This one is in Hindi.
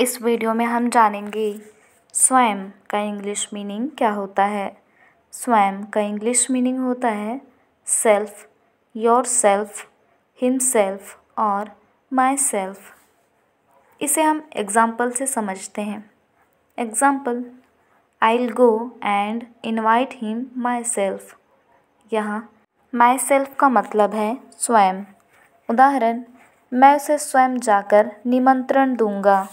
इस वीडियो में हम जानेंगे स्वयं का इंग्लिश मीनिंग क्या होता है स्वयं का इंग्लिश मीनिंग होता है self yourself himself और माई सेल्फ इसे हम एग्ज़ाम्पल से समझते हैं example I go and invite him myself यहाँ माई सेल्फ का मतलब है स्वयं उदाहरण मैं उसे स्वयं जाकर निमंत्रण दूंगा